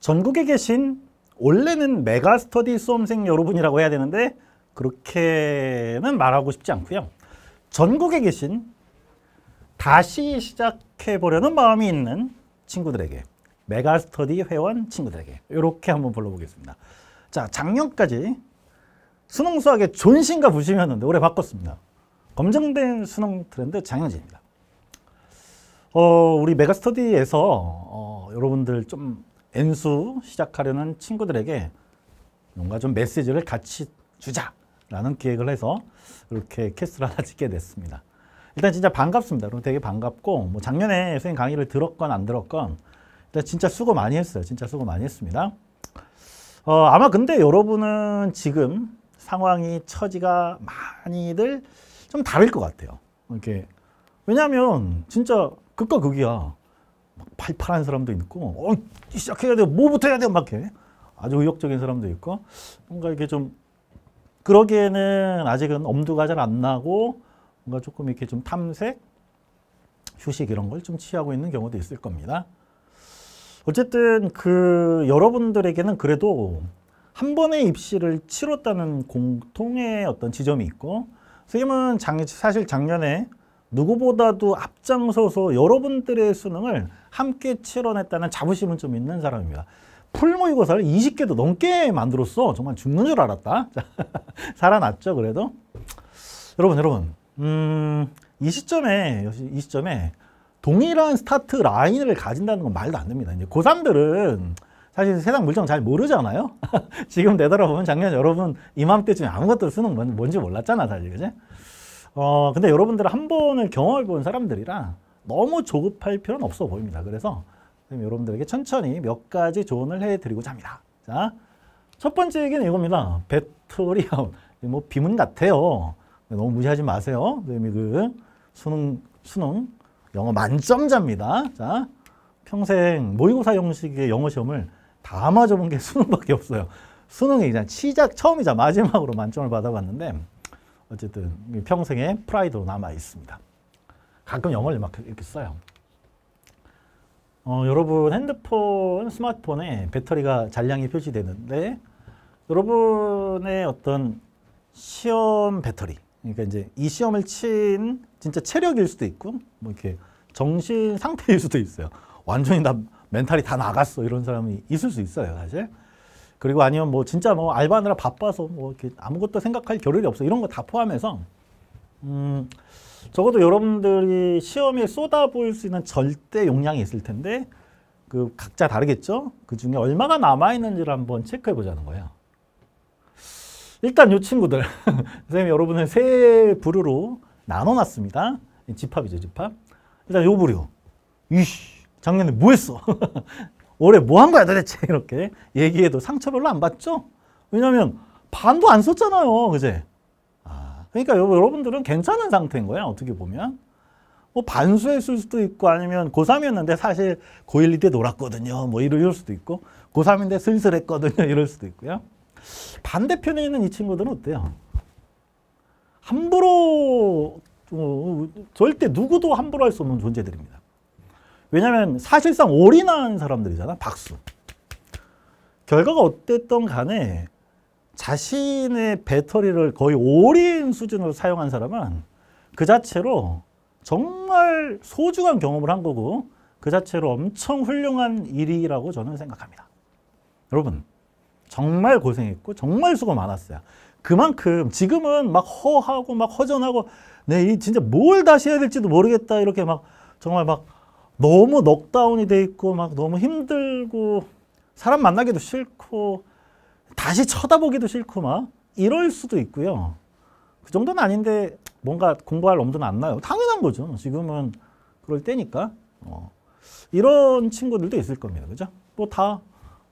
전국에 계신 원래는 메가스터디 수험생 여러분이라고 해야 되는데 그렇게는 말하고 싶지 않고요. 전국에 계신 다시 시작해보려는 마음이 있는 친구들에게 메가스터디 회원 친구들에게 이렇게 한번 불러보겠습니다. 자, 작년까지 수능 수학의 존신과 부심이었는데 올해 바꿨습니다. 검증된 수능 트렌드 장현진입니다. 어, 우리 메가스터디에서 어, 여러분들 좀 N수 시작하려는 친구들에게 뭔가 좀 메시지를 같이 주자라는 기획을 해서 이렇게 캐스트를 하나 찍게 됐습니다. 일단 진짜 반갑습니다. 되게 반갑고 뭐 작년에 선생님 강의를 들었건 안 들었건 일단 진짜 수고 많이 했어요. 진짜 수고 많이 했습니다. 어, 아마 근데 여러분은 지금 상황이 처지가 많이들 좀 다를 것 같아요. 이렇게 왜냐하면 진짜 극과 극이야. 막 팔팔한 사람도 있고, 어, 시작해야 돼요. 뭐부터 해야 돼요. 막 해. 아주 의욕적인 사람도 있고, 뭔가 이게 좀, 그러기에는 아직은 엄두가 잘 안 나고, 뭔가 조금 이렇게 좀 탐색, 휴식 이런 걸 좀 취하고 있는 경우도 있을 겁니다. 어쨌든 그 여러분들에게는 그래도 한 번의 입시를 치렀다는 공통의 어떤 지점이 있고 선생님은 장, 사실 작년에 누구보다도 앞장서서 여러분들의 수능을 함께 치러냈다는 자부심은 좀 있는 사람입니다. 풀모의고사를 20개도 넘게 만들었어. 정말 죽는 줄 알았다. 살아났죠, 그래도. 여러분, 여러분. 음, 이 시점에, 역시 이 시점에 동일한 스타트 라인을 가진다는 건 말도 안 됩니다. 이제 고3들은 사실 세상 물정 잘 모르잖아요. 지금 되돌아보면 작년 여러분 이맘때쯤에 아무것도 쓰는 건 뭔지 몰랐잖아, 사실. 그죠 어, 근데 여러분들 한 번을 경험해 본 사람들이라 너무 조급할 필요는 없어 보입니다. 그래서 여러분들에게 천천히 몇 가지 조언을 해드리고자 합니다. 자, 첫 번째 얘기는 이겁니다. 배터리 아뭐 비문 같아요. 너무 무시하지 마세요. 선생님이 그 수능, 수능 영어 만점자입니다. 자, 평생 모의고사 형식의 영어 시험을 다 맞아본 게 수능밖에 없어요. 수능이 그냥 시작 처음이자 마지막으로 만점을 받아봤는데 어쨌든 평생에 프라이드로 남아 있습니다. 가끔 영어를 막 이렇게 써요. 어, 여러분 핸드폰, 스마트폰에 배터리가 잔량이 표시되는데 여러분의 어떤 시험 배터리 그러니까 이제 이 시험을 친 진짜 체력일 수도 있고 뭐 이렇게 정신 상태일 수도 있어요. 완전히 다 멘탈이 다 나갔어 이런 사람이 있을 수 있어요 사실. 그리고 아니면 뭐 진짜 뭐 알바하느라 바빠서 뭐 이렇게 아무것도 생각할 겨를이 없어 이런 거 다 포함해서 음 적어도 여러분들이 시험에 쏟아부을 수 있는 절대 용량이 있을 텐데 그 각자 다르겠죠? 그 중에 얼마가 남아있는지를 한번 체크해 보자는 거예요. 일단 요 친구들 선생님 여러분을 세 부류로 나눠놨습니다. 집합이죠 집합. 일단 요 부류. 이씨 작년에 뭐 했어? 올해 뭐 한 거야 도대체 이렇게 얘기해도 상처 별로 안 받죠? 왜냐면 반도 안 썼잖아요. 그제? 아, 그러니까 여러분들은 괜찮은 상태인 거예요. 어떻게 보면. 뭐 반수했을 수도 있고 아니면 고3이었는데 사실 고1, 2때 놀았거든요. 뭐 이럴 수도 있고 고3인데 슬슬 했거든요. 이럴 수도 있고요. 반대편에 있는 이 친구들은 어때요? 함부로 어, 절대 누구도 함부로 할 수 없는 존재들입니다. 왜냐하면 사실상 올인한 사람들이잖아. 박수. 결과가 어땠던 간에 자신의 배터리를 거의 올인 수준으로 사용한 사람은 그 자체로 정말 소중한 경험을 한 거고 그 자체로 엄청 훌륭한 일이라고 저는 생각합니다. 여러분 정말 고생했고 정말 수고 많았어요. 그만큼 지금은 막 허하고 막 허전하고 내이 네, 진짜 뭘 다시 해야 될지도 모르겠다 이렇게 막 정말 막 너무 넉다운이 돼 있고 막 너무 힘들고 사람 만나기도 싫고 다시 쳐다보기도 싫고 막 이럴 수도 있고요. 그 정도는 아닌데 뭔가 공부할 엄두는 안 나요. 당연한 거죠. 지금은 그럴 때니까. 어. 이런 친구들도 있을 겁니다. 그죠? 또다뭐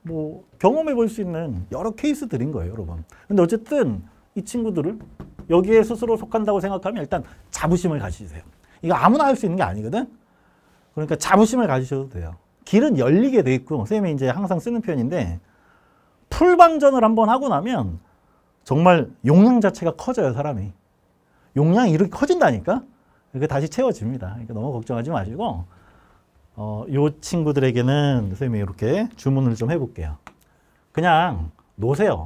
뭐 경험해 볼 수 있는 여러 케이스들인 거예요, 여러분. 근데 어쨌든 이 친구들을 여기에 스스로 속한다고 생각하면 일단 자부심을 가지세요. 이거 아무나 할 수 있는 게 아니거든. 그러니까 자부심을 가지셔도 돼요. 길은 열리게 돼 있고 선생님이 이제 항상 쓰는 표현인데 풀방전을 한번 하고 나면 정말 용량 자체가 커져요 사람이. 용량이 이렇게 커진다니까? 그게 다시 채워집니다. 그러니까 너무 걱정하지 마시고 어, 요 친구들에게는 선생님이 이렇게 주문을 좀 해볼게요. 그냥 놓으세요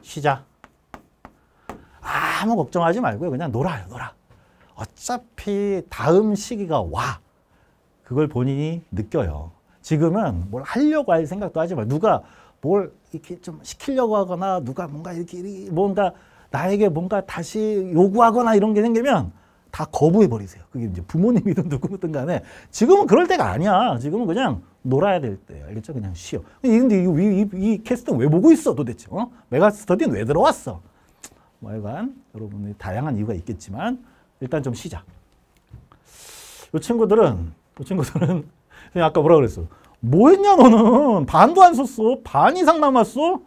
시작 아무 걱정하지 말고요. 그냥 놀아요, 놀아. 어차피 다음 시기가 와. 그걸 본인이 느껴요. 지금은 뭘 하려고 할 생각도 하지 마. 누가 뭘 이렇게 좀 시키려고 하거나 누가 뭔가 이렇게 뭔가 나에게 뭔가 다시 요구하거나 이런 게 생기면 다 거부해 버리세요. 그게 이제 부모님이든 누구든 간에 지금은 그럴 때가 아니야. 지금은 그냥 놀아야 될 때. 알겠죠? 그냥 쉬어. 근데 이, 이, 이 캐스팅 왜 보고 있어 도대체? 어? 메가스터디는 왜 들어왔어? 뭐여간 여러분이 다양한 이유가 있겠지만 일단 좀 쉬자. 이 친구들은 그 친구들은 아까 뭐라 그랬어? 뭐 했냐 너는? 반도 안 썼어. 반 이상 남았어.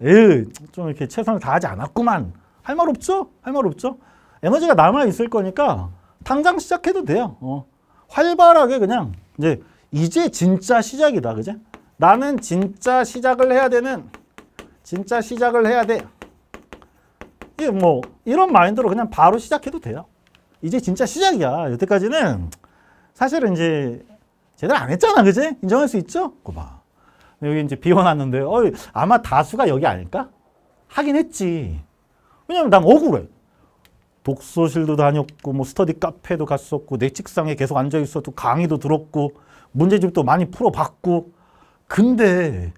에이, 좀 이렇게 최선을 다하지 않았구만. 할 말 없죠? 할 말 없죠? 에너지가 남아 있을 거니까 당장 시작해도 돼요. 어. 활발하게 그냥 이제 이제 진짜 시작이다. 그제? 나는 진짜 시작을 해야 되는 진짜 시작을 해야 돼. 이뭐 게 이런 마인드로 그냥 바로 시작해도 돼요. 이제 진짜 시작이야. 여태까지는 사실은 이제 제대로 안 했잖아, 그지? 인정할 수 있죠? 그 봐. 여기 이제 비워놨는데, 어, 아마 다수가 여기 아닐까? 하긴 했지. 왜냐면 난 억울해. 독서실도 다녔고, 뭐 스터디 카페도 갔었고, 내 책상에 계속 앉아 있어도 강의도 들었고, 문제집도 많이 풀어봤고. 근데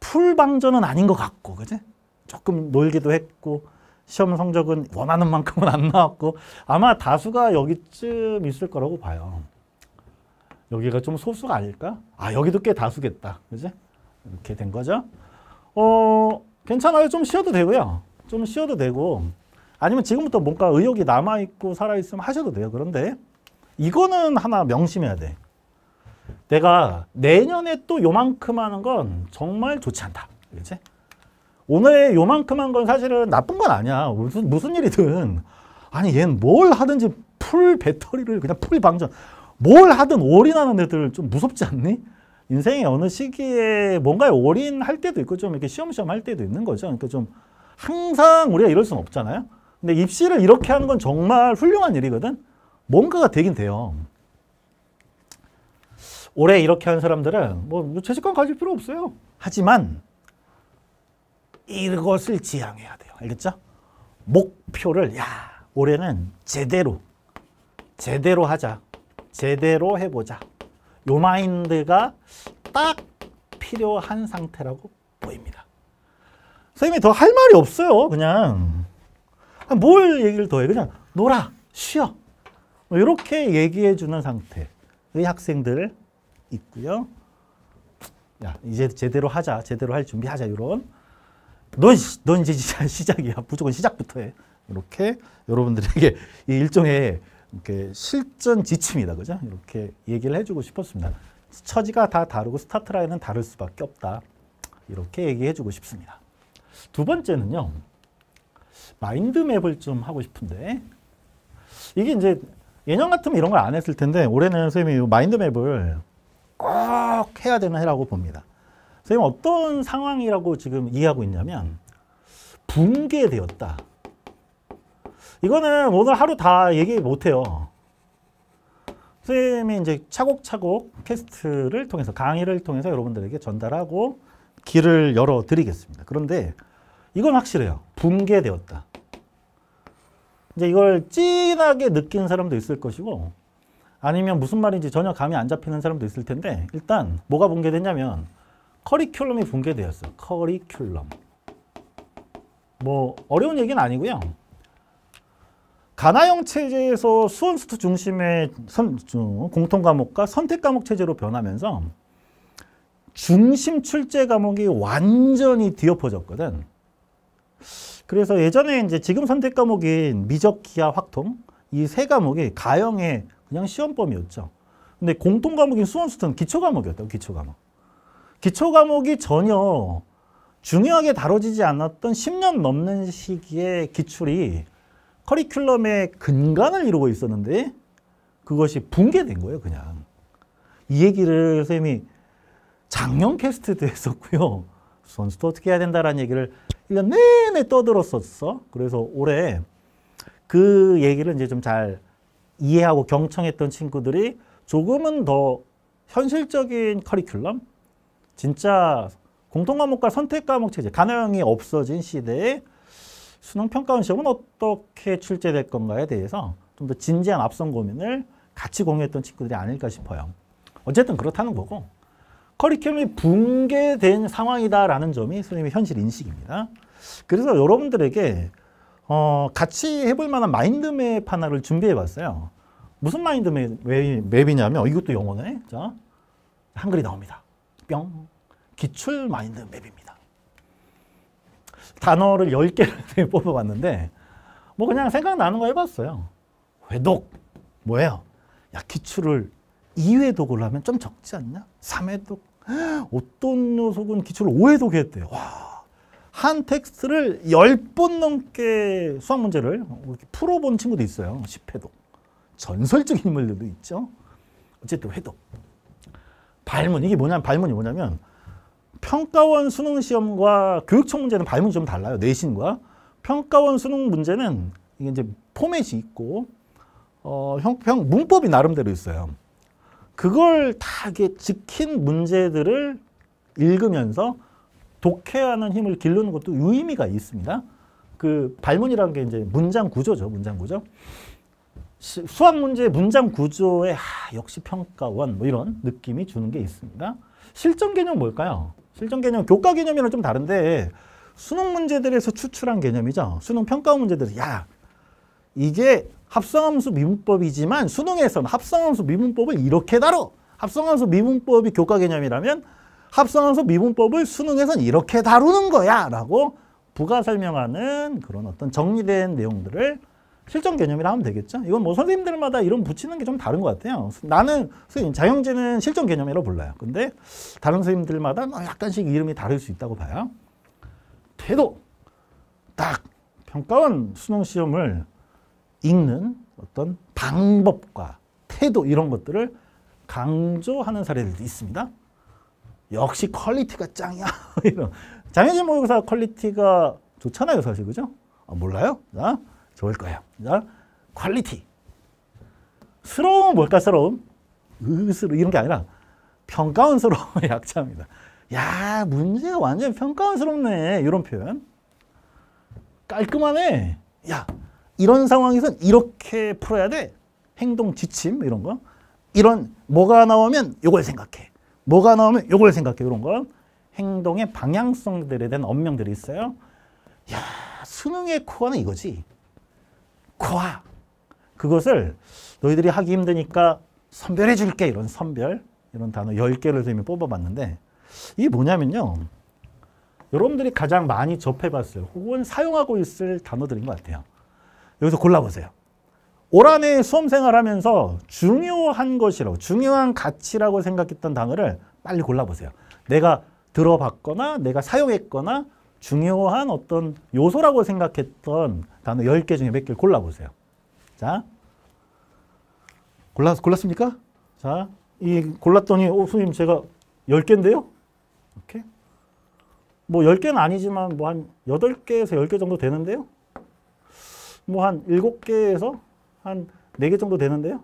풀방전은 아닌 것 같고, 그지? 조금 놀기도 했고, 시험 성적은 원하는 만큼은 안 나왔고 아마 다수가 여기쯤 있을 거라고 봐요. 여기가 좀 소수가 아닐까? 아 여기도 꽤 다수겠다. 그지? 이렇게 된 거죠. 어 괜찮아요. 좀 쉬어도 되고요. 좀 쉬어도 되고 아니면 지금부터 뭔가 의욕이 남아있고 살아있으면 하셔도 돼요. 그런데 이거는 하나 명심해야 돼. 내가 내년에 또 요만큼 하는 건 정말 좋지 않다. 그렇지? 오늘 요만큼 한 건 사실은 나쁜 건 아니야. 무슨, 무슨 일이든. 아니, 얘는 뭘 하든지 풀 배터리를 그냥 풀 방전. 뭘 하든 올인하는 애들 좀 무섭지 않니? 인생의 어느 시기에 뭔가에 올인할 때도 있고 좀 이렇게 시험시험 할 때도 있는 거죠. 그러니까 좀 항상 우리가 이럴 수는 없잖아요. 근데 입시를 이렇게 하는 건 정말 훌륭한 일이거든. 뭔가가 되긴 돼요. 올해 이렇게 한 사람들은 뭐, 뭐 죄책감 가질 필요 없어요. 하지만 이것을 지향해야 돼요. 알겠죠? 목표를 야 올해는 제대로 제대로 하자. 제대로 해보자. 요 마인드가 딱 필요한 상태라고 보입니다. 선생님이 더 할 말이 없어요. 그냥 뭘 얘기를 더해. 그냥 놀아, 쉬어. 뭐 이렇게 얘기해 주는 상태의 학생들 있고요. 야 이제 제대로 하자, 제대로 할 준비하자 이런 넌, 넌 이제 시작이야. 무조건 시작부터 해. 이렇게 여러분들에게 이 일종의 이렇게 실전 지침이다. 그죠? 이렇게 얘기를 해주고 싶었습니다. 처지가 다 다르고 스타트 라인은 다를 수밖에 없다. 이렇게 얘기해주고 싶습니다. 두 번째는요. 마인드맵을 좀 하고 싶은데 이게 이제 예년 같으면 이런 걸 안 했을 텐데 올해는 선생님이 마인드맵을 꼭 해야 되는 해라고 봅니다. 선생님 어떤 상황이라고 지금 이해하고 있냐면 붕괴되었다. 이거는 오늘 하루 다 얘기 못해요. 선생님이 이제 차곡차곡 캐스트를 통해서 강의를 통해서 여러분들에게 전달하고 길을 열어드리겠습니다. 그런데 이건 확실해요. 붕괴되었다. 이제 이걸 진하게 느낀 사람도 있을 것이고 아니면 무슨 말인지 전혀 감이 안 잡히는 사람도 있을 텐데 일단 뭐가 붕괴됐냐면 커리큘럼이 붕괴되었어. 커리큘럼. 뭐 어려운 얘기는 아니고요. 가나형 체제에서 수원수트 중심의 선, 공통 과목과 선택 과목 체제로 변하면서 중심 출제 과목이 완전히 뒤엎어졌거든. 그래서 예전에 이제 지금 선택 과목인 미적, 기하, 확통 이 세 과목이 가형의 그냥 시험범이었죠. 근데 공통 과목인 수원수트는 기초 과목이었다고 기초 과목. 기초 과목이 전혀 중요하게 다뤄지지 않았던 10년 넘는 시기의 기출이 커리큘럼의 근간을 이루고 있었는데 그것이 붕괴된 거예요, 그냥. 이 얘기를 선생님이 작년 캐스트도 했었고요. 선수도 어떻게 해야 된다라는 얘기를 1년 내내 떠들었었어. 그래서 올해 그 얘기를 이제 좀 잘 이해하고 경청했던 친구들이 조금은 더 현실적인 커리큘럼, 진짜 공통과목과 선택과목 체제, 가능형이 없어진 시대에 수능평가원 시험은 어떻게 출제될 건가에 대해서 좀 더 진지한 앞선 고민을 같이 공유했던 친구들이 아닐까 싶어요. 어쨌든 그렇다는 거고 커리큘럼이 붕괴된 상황이다라는 점이 선생님의 현실 인식입니다. 그래서 여러분들에게 어, 같이 해볼 만한 마인드맵 하나를 준비해봤어요. 무슨 마인드맵이냐면 어, 이것도 영어네. 자, 한글이 나옵니다. 뿅 기출 마인드 맵입니다. 단어를 10개를 뽑아봤는데 뭐 그냥 생각나는 거 해봤어요. 회독 뭐예요? 야 기출을 2회독을 하면 좀 적지 않냐? 3회독 어떤 녀석은 기출을 5회독 했대요. 와, 한 텍스트를 10번 넘게 수학 문제를 풀어본 친구도 있어요. 10회독. 전설적인 인물들도 있죠. 어쨌든 회독. 발문 이게 뭐냐면 발문이 뭐냐면 평가원 수능 시험과 교육청 문제는 발문이 좀 달라요. 내신과 평가원 수능 문제는 이게 이제 포맷이 있고 어, 형평 문법이 나름대로 있어요. 그걸 다 이게 지킨 문제들을 읽으면서 독해하는 힘을 기르는 것도 유의미가 있습니다. 그 발문이라는 게 이제 문장 구조죠. 문장 구조. 수학 문제의 문장 구조에 하, 아, 역시 평가원 뭐 이런 느낌이 주는 게 있습니다. 실전 개념 뭘까요? 실전 개념 교과 개념이랑 좀 다른데 수능 문제들에서 추출한 개념이죠. 수능 평가 원 문제들 야 이게 합성함수 미분법이지만 수능에서는 합성함수 미분법을 이렇게 다뤄. 합성함수 미분법이 교과 개념이라면 합성함수 미분법을 수능에서는 이렇게 다루는 거야 라고 부가 설명하는 그런 어떤 정리된 내용들을 실전 개념이라 하면 되겠죠. 이건 뭐 선생님들마다 이름 붙이는 게 좀 다른 것 같아요. 나는 선생님 자영재는 실전 개념이라고 불러요. 근데 다른 선생님들마다 약간씩 이름이 다를 수 있다고 봐요. 태도 딱 평가원 수능 시험을 읽는 어떤 방법과 태도 이런 것들을 강조하는 사례들도 있습니다. 역시 퀄리티가 짱이야. 이런 자영재 모의고사 퀄리티가 좋잖아요, 사실 그죠? 아, 몰라요? 자. 좋을 거예요. 퀄리티. 스러움 뭘까, 스러움? 으스러 이런 게 아니라 평가원스러움의 약자입니다. 야, 문제가 완전 평가원스럽네. 이런 표현. 깔끔하네. 야, 이런 상황에선 이렇게 풀어야 돼. 행동 지침 이런 거. 이런 뭐가 나오면 요걸 생각해. 뭐가 나오면 요걸 생각해. 이런 거. 행동의 방향성들에 대한 언명들이 있어요. 야, 수능의 코어는 이거지. 코 그것을 너희들이 하기 힘드니까 선별해 줄게. 이런 선별. 이런 단어 10개를 선생 뽑아봤는데 이게 뭐냐면요. 여러분들이 가장 많이 접해봤을 혹은 사용하고 있을 단어들인 것 같아요. 여기서 골라보세요. 올 한 해 수험생활 하면서 중요한 것이라고 중요한 가치라고 생각했던 단어를 빨리 골라보세요. 내가 들어봤거나 내가 사용했거나 중요한 어떤 요소라고 생각했던 단어 10개 중에 몇 개를 골라보세요. 자, 골랐, 골랐습니까? 자, 이 골랐더니 오, 어, 선생님 제가 10개인데요? 이렇게? 뭐 10개는 아니지만 뭐한 8개에서 10개 정도 되는데요? 뭐한 7개에서 한 4개 정도 되는데요?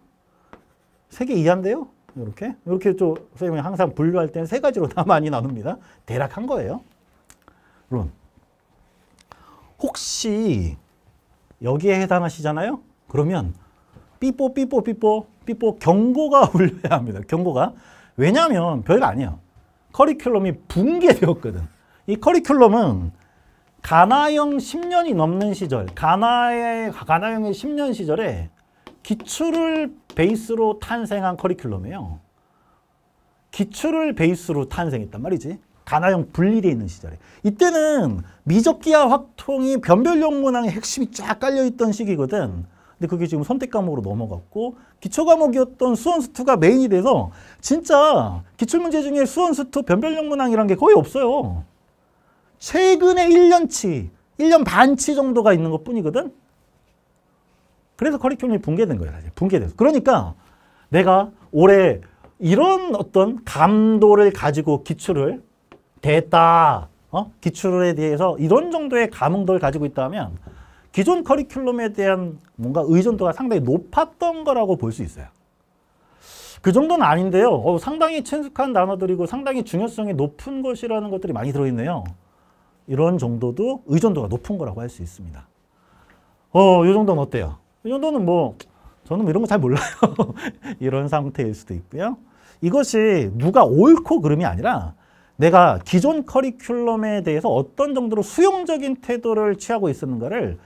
3개 이하데요 이렇게? 이렇게 좀 선생님이 항상 분류할 때는 세 가지로 다 많이 나눕니다. 대략 한 거예요. 론. 혹시 여기에 해당하시잖아요? 그러면 삐뽀 삐뽀 삐뽀 삐뽀 경고가 울려야 합니다. 경고가. 왜냐하면 별거 아니에요. 커리큘럼이 붕괴되었거든. 이 커리큘럼은 가나형 10년이 넘는 시절, 가나의 가나형의 10년 시절에 기출을 베이스로 탄생한 커리큘럼이에요. 기출을 베이스로 탄생했단 말이지. 가나형 분리되어 있는 시절에 이때는 미적기와 확통이 변별력 문항의 핵심이 쫙 깔려있던 시기거든 근데 그게 지금 선택 과목으로 넘어갔고 기초 과목이었던 수원수투가 메인이 돼서 진짜 기출문제 중에 수원수투 변별력 문항이란 게 거의 없어요 최근에 1년치 1년 반치 정도가 있는 것 뿐이거든 그래서 커리큘럼이 붕괴된 거예요 붕괴돼서 그러니까 내가 올해 이런 어떤 감도를 가지고 기출을 됐다. 어? 기출에 대해서 이런 정도의 감흥도를 가지고 있다면 기존 커리큘럼에 대한 뭔가 의존도가 상당히 높았던 거라고 볼 수 있어요. 그 정도는 아닌데요. 어, 상당히 친숙한 단어들이고 상당히 중요성이 높은 것이라는 것들이 많이 들어있네요. 이런 정도도 의존도가 높은 거라고 할 수 있습니다. 어, 이 정도는 어때요? 이 정도는 뭐 저는 이런 거 잘 몰라요. 이런 상태일 수도 있고요. 이것이 누가 옳고 그름이 아니라 내가 기존 커리큘럼에 대해서 어떤 정도로 수용적인 태도를 취하고 있었는가를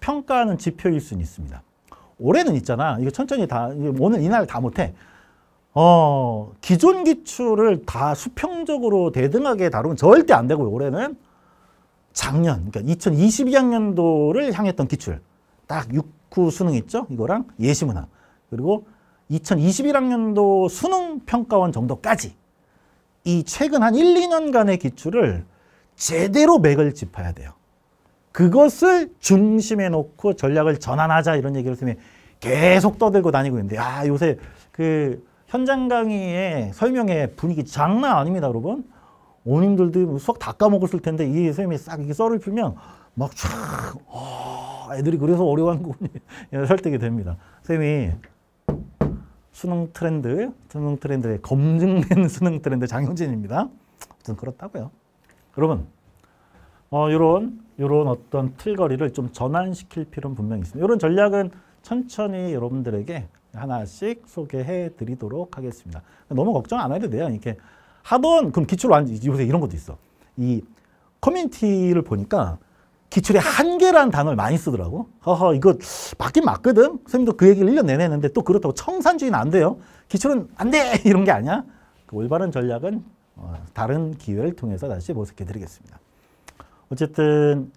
평가하는 지표일 수는 있습니다. 올해는 있잖아. 이거 천천히 다, 오늘 이날 다 못해. 어, 기존 기출을 다 수평적으로 대등하게 다루면 절대 안 되고요. 올해는 작년, 그러니까 2022학년도를 향했던 기출. 딱 6구 수능 있죠? 이거랑 예시문항. 그리고 2021학년도 수능 평가원 정도까지 이 최근 한 1, 2년간의 기출을 제대로 맥을 짚어야 돼요. 그것을 중심에 놓고 전략을 전환하자 이런 얘기를 선생 계속 떠들고 다니고 있는데 아 요새 그 현장 강의의 설명의 분위기 장난 아닙니다 여러분. 원님들도 수학 다 까먹었을 텐데 이 선생님이 싹 이렇게 썰을 풀면 막촥 어, 애들이 그래서 어려워한 거군요. 설득이 됩니다. 선생님이 수능 트렌드, 수능 트렌드에 검증된 수능 트렌드 장영진입니다 아무튼 그렇다고요. 여러분, 어, 요런, 요런 어떤 틀거리를 좀 전환시킬 필요는 분명히 있습니다. 요런 전략은 천천히 여러분들에게 하나씩 소개해 드리도록 하겠습니다. 너무 걱정 안 해도 돼요. 이렇게 하던, 그럼 기초로 안, 요새 이런 것도 있어. 이 커뮤니티를 보니까 기출에 한계라는 단어를 많이 쓰더라고. 허허, 이거 맞긴 맞거든. 선생님도 그 얘기를 1년 내내 했는데 또 그렇다고 청산주의는 안 돼요. 기출은 안 돼! 이런 게 아니야. 그 올바른 전략은 어, 다른 기회를 통해서 다시 모색해 드리겠습니다. 어쨌든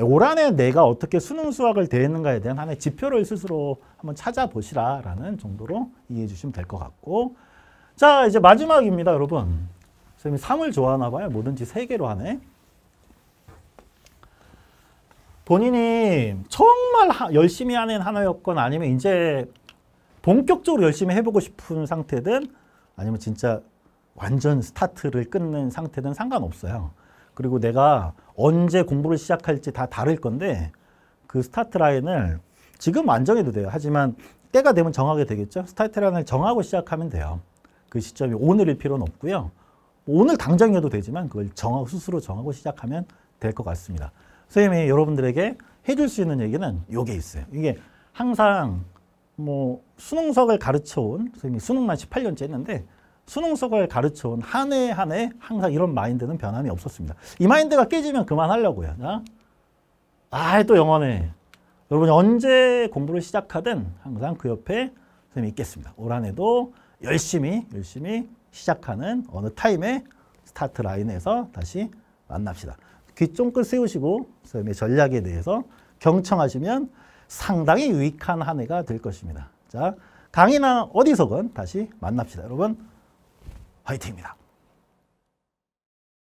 올 한 해 내가 어떻게 수능 수학을 대했는가에 대한 하나의 지표를 스스로 한번 찾아보시라라는 정도로 이해해 주시면 될 것 같고 자 이제 마지막입니다 여러분 선생님이 3을 좋아하나 봐요 뭐든지 3개로 하네 본인이 정말 하, 열심히 하는 하나였건 아니면 이제 본격적으로 열심히 해보고 싶은 상태든 아니면 진짜 완전 스타트를 끊는 상태든 상관없어요. 그리고 내가 언제 공부를 시작할지 다 다를 건데 그 스타트 라인을 지금 안 정해도 돼요. 하지만 때가 되면 정하게 되겠죠. 스타트 라인을 정하고 시작하면 돼요. 그 시점이 오늘일 필요는 없고요. 오늘 당장이어도 되지만 그걸 정하고 스스로 정하고 시작하면 될 것 같습니다. 선생님이 여러분들에게 해줄 수 있는 얘기는 요게 있어요. 이게 항상 뭐 수능석을 가르쳐온 선생님이 수능만 18년째 했는데 수능석을 가르쳐온 한 해 한 해 항상 이런 마인드는 변함이 없었습니다. 이 마인드가 깨지면 그만하려고요. 아, 또 영어네. 여러분 언제 공부를 시작하든 항상 그 옆에 선생님이 있겠습니다. 올한 해도 열심히 열심히 시작하는 어느 타임에 스타트 라인에서 다시 만납시다. 귀 쫑긋 세우시고 선생님의 전략에 대해서 경청하시면 상당히 유익한 한 해가 될 것입니다. 자, 강의나 어디서건 다시 만납시다. 여러분 화이팅입니다.